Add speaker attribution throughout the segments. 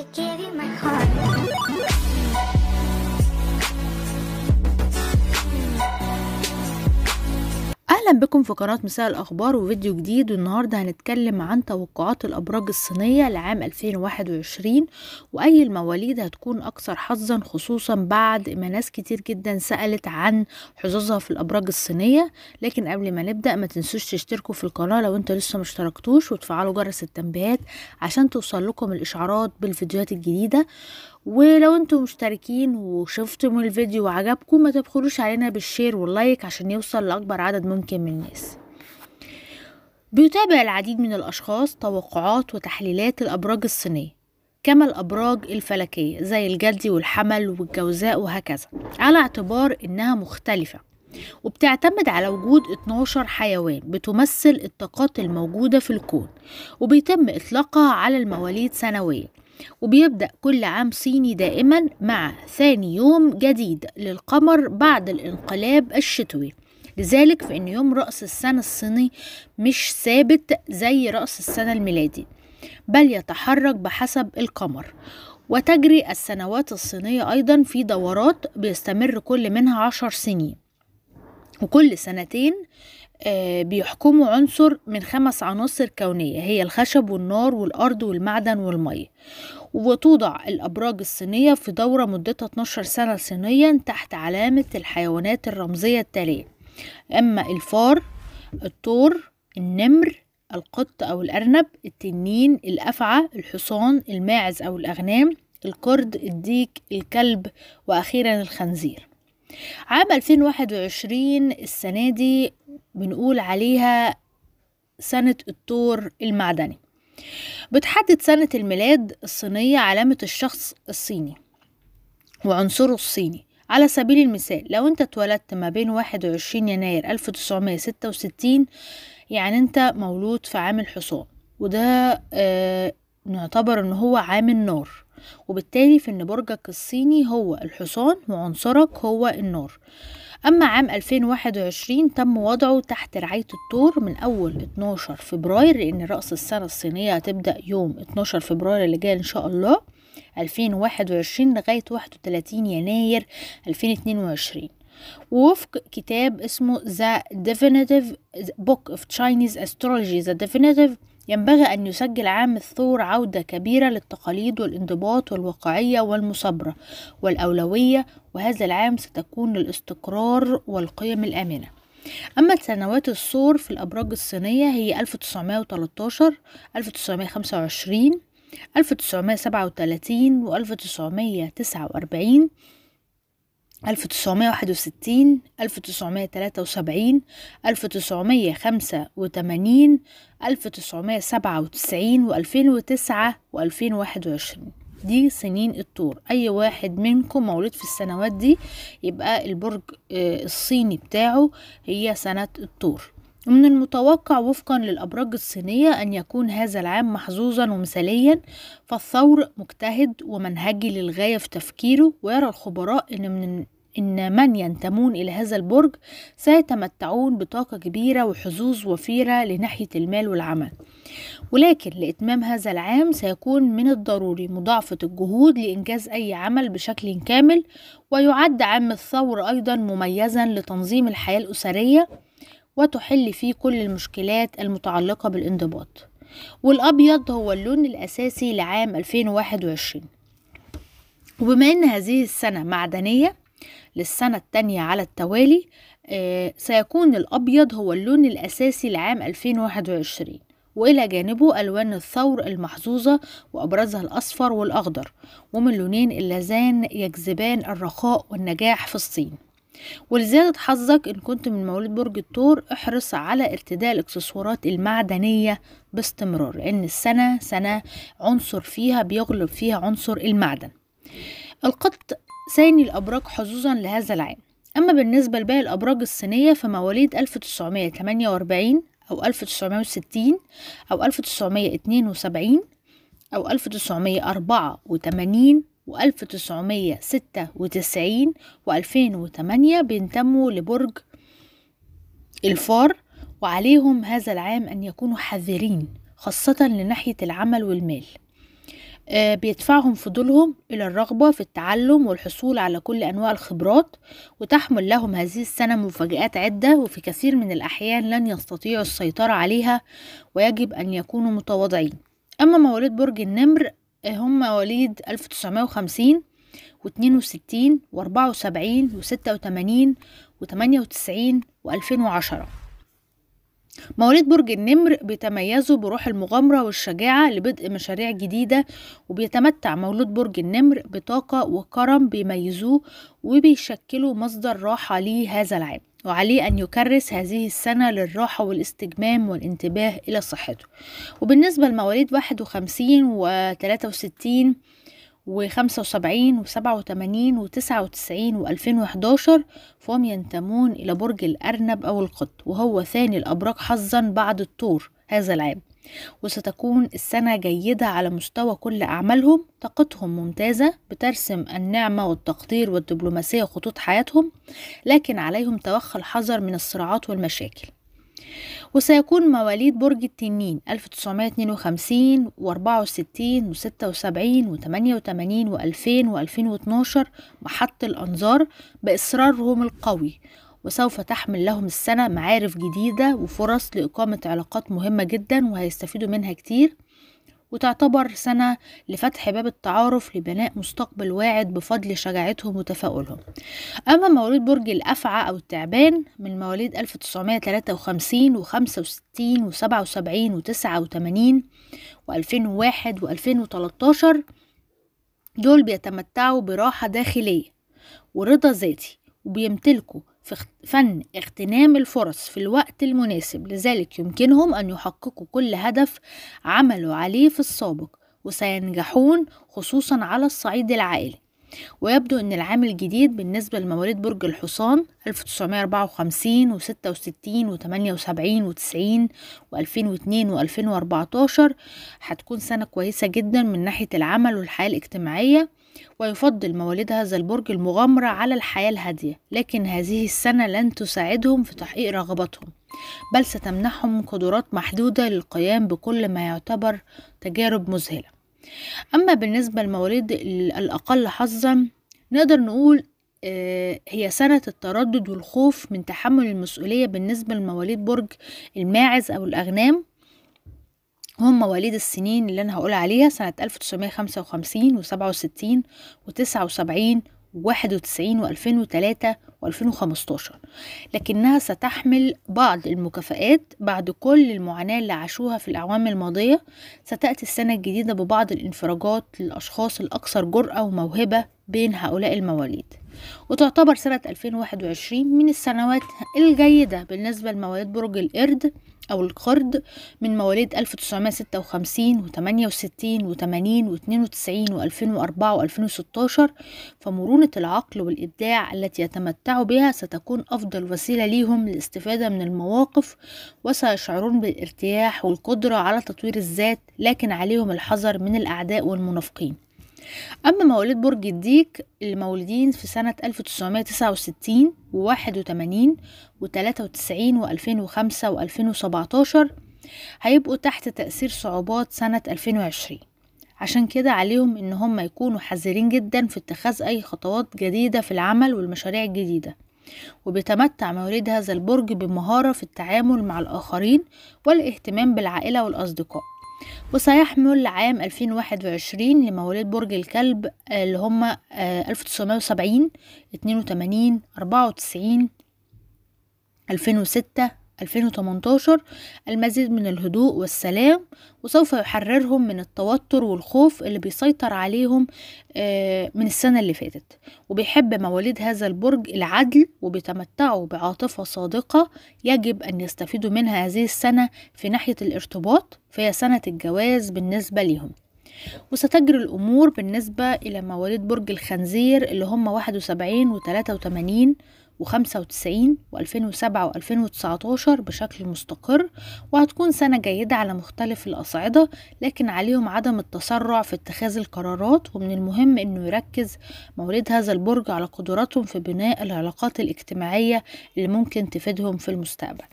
Speaker 1: I gave you my heart. اهلا بكم في قناه مساء الاخبار وفيديو جديد والنهارده هنتكلم عن توقعات الابراج الصينيه لعام 2021 واي المواليد هتكون اكثر حظا خصوصا بعد ما ناس كتير جدا سالت عن حظوظها في الابراج الصينيه لكن قبل ما نبدا ما تنسوش تشتركوا في القناه لو انتوا لسه ما اشتركتوش وتفعلوا جرس التنبيهات عشان توصل لكم الاشعارات بالفيديوهات الجديده ولو انتم مشتركين وشفتم الفيديو وعجبكم ما تبخلوش علينا بالشير واللايك عشان يوصل لاكبر عدد ممكن من الناس بيتابع العديد من الاشخاص توقعات وتحليلات الابراج الصينيه كما الأبراج الفلكية زي الجدي والحمل والجوزاء وهكذا على اعتبار إنها مختلفة وبتعتمد على وجود 12 حيوان بتمثل الطاقات الموجودة في الكون وبيتم إطلاقها على المواليد سنويا وبيبدأ كل عام صيني دائما مع ثاني يوم جديد للقمر بعد الانقلاب الشتوي لذلك فإن يوم رأس السنة الصيني مش ثابت زي رأس السنة الميلادي بل يتحرك بحسب القمر وتجري السنوات الصينية أيضا في دورات بيستمر كل منها عشر سنين وكل سنتين آه، بيحكموا عنصر من خمس عناصر كونية هي الخشب والنار والأرض والمعدن والمية وتوضع الأبراج الصينية في دورة مدتها 12 سنة صينيا تحت علامة الحيوانات الرمزية التالية أما الفار الطور النمر القط أو الأرنب التنين الأفعى الحصان الماعز أو الأغنام القرد الديك الكلب وأخيرا الخنزير عام 2021 السنة دي بنقول عليها سنة الثور المعدني بتحدد سنة الميلاد الصينية علامة الشخص الصيني وعنصره الصيني على سبيل المثال لو انت اتولدت ما بين 21 يناير 1966 يعني انت مولود في عام الحصان وده اه نعتبر ان هو عام النار وبالتالي فان برجك الصيني هو الحصان وعنصرك هو النار أما عام 2021 تم وضعه تحت رعاية الثور من أول 12 فبراير لأن رأس السنة الصينية هتبدأ يوم 12 فبراير اللي جاي إن شاء الله 2021 لغاية 31 يناير 2022 ووفق كتاب اسمه The Definitive Book of Chinese Astrology The Definitive ينبغي أن يسجل عام الثور عودة كبيرة للتقاليد والانضباط والواقعية والمصابرة والأولوية وهذا العام ستكون للاستقرار والقيم الآمنة أما سنوات الثور في الأبراج الصينية هي 1913 1925 1937 و 1949 ألف تسعمية واحد وستين ألف تسعمية تلاتة وسبعين ألف تسعمية خمسة وتمانين ألف تسعمية سبعة وتسعين وألفين وتسعة وألفين واحد وعشرين دي سنين الطور أي واحد منكم مولود في السنوات دي يبقى البرج آه، الصيني بتاعه هي سنة الطور ومن المتوقع وفقا للأبراج الصينية أن يكون هذا العام محظوظا ومثاليا فالثور مجتهد ومنهجي للغاية في تفكيره ويرى الخبراء أن من إن من ينتمون إلى هذا البرج سيتمتعون بطاقة كبيرة وحظوظ وفيرة لناحية المال والعمل ولكن لإتمام هذا العام سيكون من الضروري مضاعفة الجهود لإنجاز أي عمل بشكل كامل ويعد عام الثور أيضا مميزا لتنظيم الحياة الأسرية وتحل فيه كل المشكلات المتعلقة بالانضباط والأبيض هو اللون الأساسي لعام 2021 وبما أن هذه السنة معدنية للسنة التانية على التوالي آه، سيكون الأبيض هو اللون الأساسي لعام 2021 وإلى جانبه ألوان الثور المحظوظة وأبرزها الأصفر والأخضر ومن اللونين اللذان يجذبان الرخاء والنجاح في الصين ولزيادة حظك إن كنت من مواليد برج الثور احرص على ارتداء الإكسسوارات المعدنية باستمرار لأن السنة سنة عنصر فيها بيغلب فيها عنصر المعدن القط ثاني الأبراج حظوظا لهذا العام أما بالنسبة لباقي الأبراج الصينية فمواليد 1948 أو 1960 أو 1972 أو 1984 و1996 و2008 بينتموا لبرج الفار وعليهم هذا العام أن يكونوا حذرين خاصة لناحية العمل والمال آه، بيدفعهم فضولهم إلى الرغبة في التعلم والحصول على كل أنواع الخبرات وتحمل لهم هذه السنة مفاجآت عدة وفي كثير من الأحيان لن يستطيعوا السيطرة عليها ويجب أن يكونوا متواضعين أما مواليد برج النمر آه، هم مواليد 1950 و62 و74 و86 و98 و2010 مواليد برج النمر بيتميزوا بروح المغامرة والشجاعة لبدء مشاريع جديدة وبيتمتع مولود برج النمر بطاقة وكرم بيميزوه وبيشكلوا مصدر راحة ليه هذا العام وعليه أن يكرس هذه السنة للراحة والاستجمام والانتباه إلى صحته وبالنسبة لمواليد 51 و 63 و 75 و 87 و 99 و 2011 فهم ينتمون إلى برج الأرنب أو القط وهو ثاني الأبراج حظا بعد الطور هذا العام وستكون السنة جيدة على مستوى كل أعمالهم طاقتهم ممتازة بترسم النعمة والتقدير والدبلوماسية خطوط حياتهم لكن عليهم توخى الحذر من الصراعات والمشاكل وسيكون مواليد برج التنين 1952 و64 و76 و88 و2000 و2012 محط الأنظار بإصرارهم القوي وسوف تحمل لهم السنة معارف جديدة وفرص لإقامة علاقات مهمة جدا وهيستفيدوا منها كتير وتعتبر سنة لفتح باب التعارف لبناء مستقبل واعد بفضل شجاعتهم وتفاؤلهم أما مواليد برج الأفعى أو التعبان من مواليد 1953 و 65 و 77 و 89 و 2001 و 2013 دول بيتمتعوا براحة داخلية ورضا ذاتي وبيمتلكوا فن اغتنام الفرص في الوقت المناسب لذلك يمكنهم أن يحققوا كل هدف عملوا عليه في السابق وسينجحون خصوصا على الصعيد العائلي ويبدو أن العام الجديد بالنسبة لمواليد برج الحصان 1954 و 66 و 78 و 90 و 2002 و 2014 هتكون سنة كويسة جدا من ناحية العمل والحياة الاجتماعية ويفضل مواليد هذا البرج المغامرة على الحياة الهادية لكن هذه السنة لن تساعدهم في تحقيق رغباتهم بل ستمنحهم قدرات محدودة للقيام بكل ما يعتبر تجارب مذهلة أما بالنسبة للمواليد الأقل حظا نقدر نقول آه، هي سنة التردد والخوف من تحمل المسؤولية بالنسبة لمواليد برج الماعز أو الأغنام هم مواليد السنين اللي أنا هقول عليها سنة 1955 و67 و79 91 و2003 و2015 لكنها ستحمل بعض المكافآت بعد كل المعاناة اللي عاشوها في الأعوام الماضية ستأتي السنة الجديدة ببعض الانفراجات للأشخاص الأكثر جرأة وموهبة بين هؤلاء المواليد وتعتبر سنة 2021 من السنوات الجيدة بالنسبة لمواليد برج القرد أو القرد من مواليد 1956 و68 و80 و92 و2004 و2016 فمرونة العقل والإبداع التي يتمتعوا بها ستكون أفضل وسيلة ليهم للاستفادة من المواقف وسيشعرون بالارتياح والقدرة على تطوير الذات لكن عليهم الحذر من الأعداء والمنافقين أما مواليد برج الديك المولدين في سنة 1969 و 81 و 93 و 2005 و 2017 هيبقوا تحت تأثير صعوبات سنة 2020 عشان كده عليهم إن هم يكونوا حذرين جدا في اتخاذ أي خطوات جديدة في العمل والمشاريع الجديدة وبيتمتع مواليد هذا البرج بمهارة في التعامل مع الآخرين والاهتمام بالعائلة والأصدقاء وسيحمل عام 2021 لمواليد برج الكلب آه، اللي هم 1970 82 94 2006 2018 المزيد من الهدوء والسلام وسوف يحررهم من التوتر والخوف اللي بيسيطر عليهم آه، من السنة اللي فاتت وبيحب مواليد هذا البرج العدل وبيتمتعوا بعاطفة صادقة يجب أن يستفيدوا منها هذه السنة في ناحية الارتباط فهي سنة الجواز بالنسبة ليهم وستجري الأمور بالنسبة إلى مواليد برج الخنزير اللي هم 71 و 83 و95 و2007 و2019 بشكل مستقر وهتكون سنة جيدة على مختلف الأصعدة لكن عليهم عدم التسرع في اتخاذ القرارات ومن المهم أنه يركز مواليد هذا البرج على قدراتهم في بناء العلاقات الاجتماعية اللي ممكن تفيدهم في المستقبل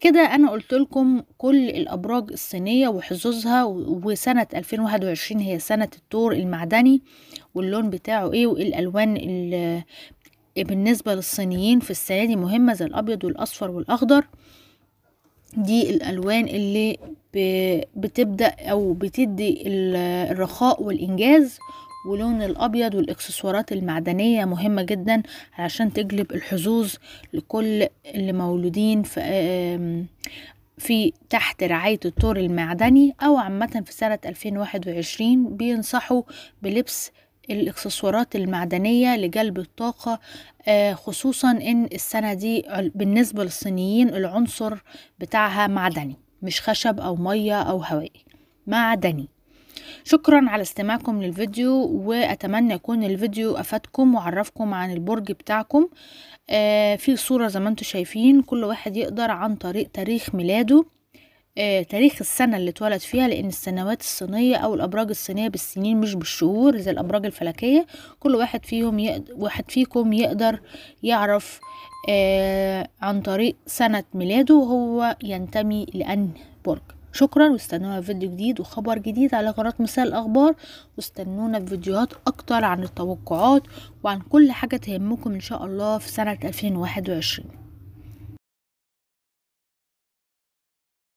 Speaker 1: كده انا قلت لكم كل الابراج الصينيه وحظوظها وسنه 2021 هي سنه الدور المعدني واللون بتاعه ايه والالوان بالنسبة للصينيين في السنة دي مهمة زي الأبيض والأصفر والأخضر دي الألوان اللي بتبدأ أو بتدي الرخاء والإنجاز ولون الأبيض والإكسسوارات المعدنية مهمة جدا علشان تجلب الحظوظ لكل اللي مولودين في في تحت رعاية الطور المعدني أو عامة في سنة 2021 بينصحوا بلبس الاكسسوارات المعدنية لجلب الطاقة آه، خصوصا ان السنة دي بالنسبة للصينيين العنصر بتاعها معدني مش خشب او مية او هوائي معدني شكرا على استماعكم للفيديو واتمنى يكون الفيديو افادكم وعرفكم عن البرج بتاعكم آه، في صورة زي ما انتم شايفين كل واحد يقدر عن طريق تاريخ ميلاده آه، تاريخ السنة اللي اتولد فيها لأن السنوات الصينية أو الأبراج الصينية بالسنين مش بالشهور زي الأبراج الفلكية كل واحد فيهم يقد... واحد فيكم يقدر يعرف آه، عن طريق سنة ميلاده وهو ينتمي لأن برج شكرا واستنونا في فيديو جديد وخبر جديد على قناة مساء الأخبار واستنونا في فيديوهات أكتر عن التوقعات وعن كل حاجة تهمكم إن شاء الله في سنة 2021